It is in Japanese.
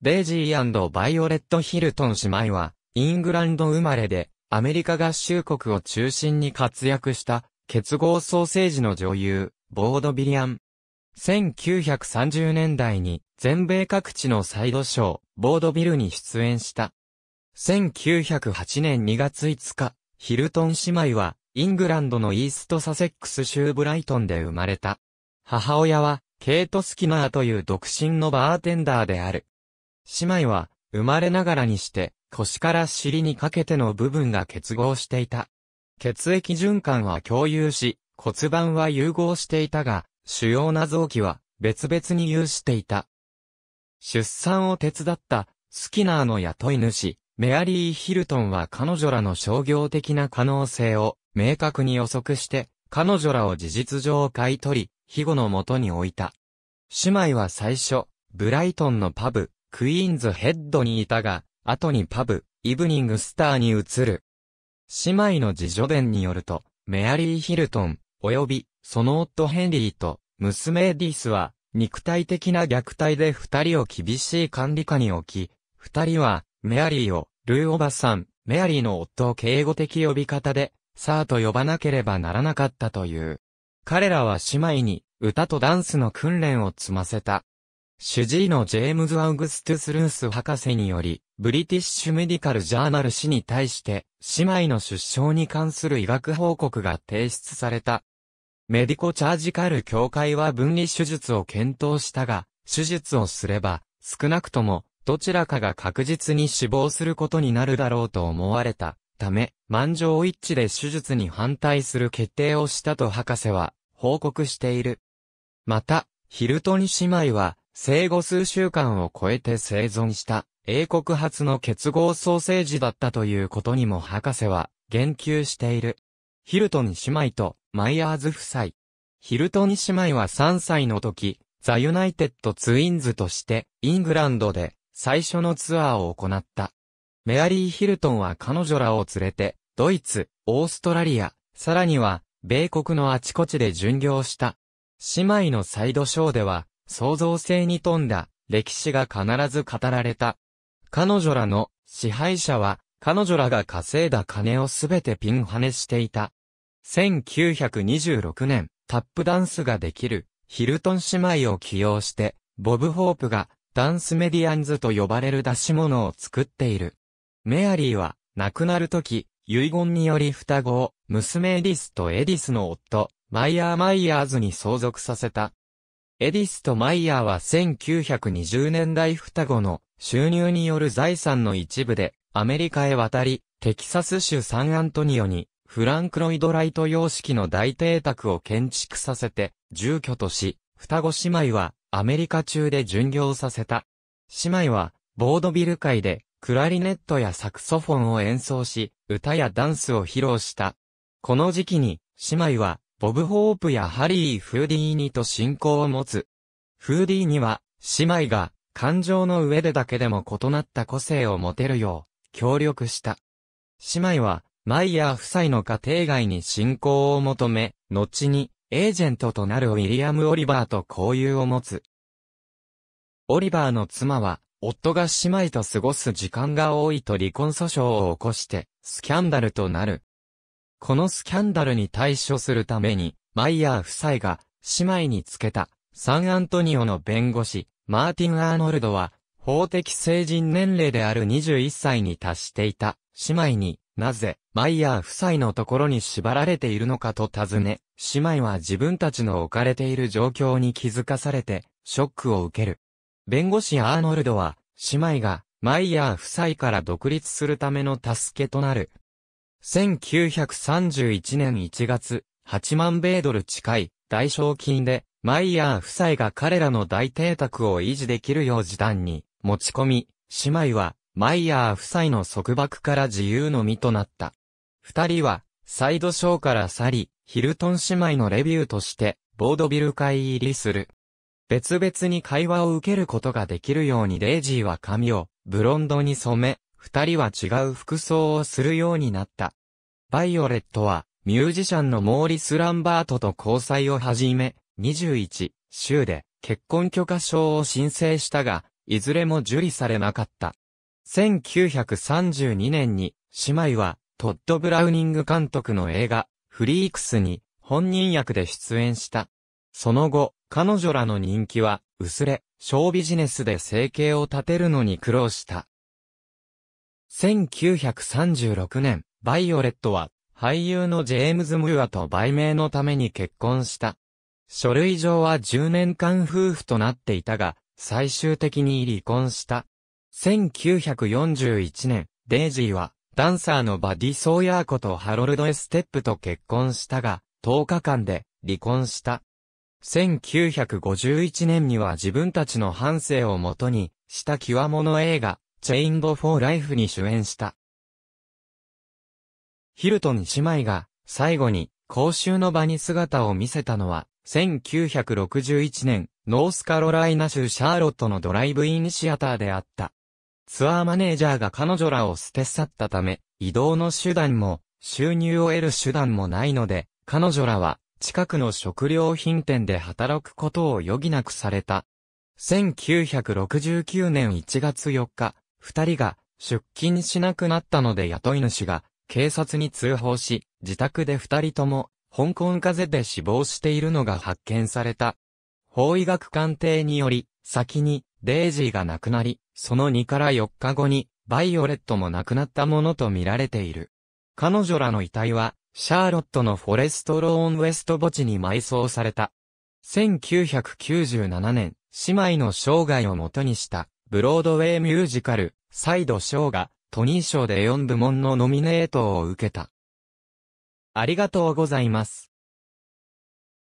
デイジーバイオレット・ヒルトン姉妹は、イングランド生まれで、アメリカ合衆国を中心に活躍した、結合ソーセージの女優、ボードビリアン。1930年代に、全米各地のサイドショー、ボードビルに出演した。1908年2月5日、ヒルトン姉妹は、イングランドのイーストサセックス州ブライトンで生まれた。母親は、ケイト・スキナーという独身のバーテンダーである。姉妹は、生まれながらにして、腰から尻にかけての部分が結合していた。血液循環は共有し、骨盤は融合していたが、主要な臓器は別々に有していた。出産を手伝ったスキナーの雇い主、メアリー・ヒルトンは彼女らの商業的な可能性を明確に予測して、彼女らを事実上買い取り、庇護のもとに置いた。姉妹は最初、ブライトンのパブ、クイーンズヘッドにいたが、後にパブ、イブニングスターに移る。姉妹の自助伝によると、メアリー・ヒルトン、及び、その夫ヘンリーと、娘エディスは、肉体的な虐待で二人を厳しい管理下に置き、二人は、メアリーを、ルーおばさん、メアリーの夫を敬語的呼び方で、サーと呼ばなければならなかったという。彼らは姉妹に、歌とダンスの訓練を積ませた。主治医のジェームズ・アウグストゥス・ルース博士により、ブリティッシュ・メディカル・ジャーナル氏に対して、姉妹の出生に関する医学報告が提出された。メディコ・チャージカル協会は分離手術を検討したが、手術をすれば、少なくとも、どちらかが確実に死亡することになるだろうと思われた。ため、満場一致で手術に反対する決定をしたと博士は、報告している。また、ヒルトン姉妹は、生後数週間を超えて生存した英国発の結合ソーセージだったということにも博士は言及している。ヒルトン姉妹とマイヤーズ夫妻。ヒルトン姉妹は3歳の時、ザ・ユナイテッド・ツインズとしてイングランドで最初のツアーを行った。メアリー・ヒルトンは彼女らを連れてドイツ、オーストラリア、さらには米国のあちこちで巡業した。姉妹のサイドショーでは創造性に富んだ歴史が必ず語られた。彼女らの支配者は彼女らが稼いだ金をすべてピンハネしていた。1926年、タップダンスができるヒルトン姉妹を起用して、ボブ・ホープがダンスメディアンズと呼ばれる出し物を作っている。メアリーは亡くなる時、遺言により双子を娘エディスとエディスの夫、マイヤー・マイヤーズに相続させた。エディスとマイヤーは1920年代双子の収入による財産の一部でアメリカへ渡り、テキサス州サンアントニオにフランク・ロイド・ライト様式の大邸宅を建築させて住居とし、双子姉妹はアメリカ中で巡業させた。姉妹はボードビル界でクラリネットやサクソフォンを演奏し、歌やダンスを披露した。この時期に姉妹はボブ・ホープやハリー・フーディーニと親交を持つ。フーディーニは、姉妹が、感情の上でだけでも異なった個性を持てるよう、協力した。姉妹は、マイヤー夫妻の家庭外に信仰を求め、後に、エージェントとなるウィリアム・オリバーと交友を持つ。オリバーの妻は、夫が姉妹と過ごす時間が多いと離婚訴訟を起こして、スキャンダルとなる。このスキャンダルに対処するために、マイヤー夫妻が姉妹につけたサンアントニオの弁護士、マーティン・アーノルドは、法的成人年齢である21歳に達していた姉妹になぜマイヤー夫妻のところに縛られているのかと尋ね、姉妹は自分たちの置かれている状況に気づかされてショックを受ける。弁護士アーノルドは、姉妹がマイヤー夫妻から独立するための助けとなる1931年1月、8万米ドル近い大賞金で、マイヤー夫妻が彼らの大邸宅を維持できるよう時短に持ち込み、姉妹はマイヤー夫妻の束縛から自由の身となった。二人はサイドショーから去り、ヒルトン姉妹のレビューとしてボードビル会入りする。別々に会話を受けることができるようにデイジーは髪をブロンドに染め、二人は違う服装をするようになった。バイオレットは、ミュージシャンのモーリス・ランバートと交際を始め、21州で結婚許可証を申請したが、いずれも受理されなかった。1932年に、姉妹は、トッド・ブラウニング監督の映画、フリークスに、本人役で出演した。その後、彼女らの人気は、薄れ、ショービジネスで生計を立てるのに苦労した。1936年、バイオレットは、俳優のジェームズ・ムーアと売名のために結婚した。書類上は10年間夫婦となっていたが、最終的に離婚した。1941年、デイジーは、ダンサーのバディ・ソーヤーコとハロルド・エステップと結婚したが、10日間で離婚した。1951年には自分たちの半生をもとに、した際物映画、チェインド・フォー・ライフに主演した。ヒルトン姉妹が最後に公衆の場に姿を見せたのは、1961年、ノースカロライナ州シャーロットのドライブインシアターであった。ツアーマネージャーが彼女らを捨て去ったため、移動の手段も、収入を得る手段もないので、彼女らは、近くの食料品店で働くことを余儀なくされた。1969年1月4日、二人が出勤しなくなったので雇い主が警察に通報し、自宅で二人とも香港風邪で死亡しているのが発見された。法医学鑑定により、先にデイジーが亡くなり、その2から4日後にバイオレットも亡くなったものと見られている。彼女らの遺体は、シャーロットのフォレストローンウェスト墓地に埋葬された。1997年、姉妹の生涯をもとにした、ブロードウェイミュージカル、再度賞がトニー賞で4部門のノミネートを受けた。ありがとうございます。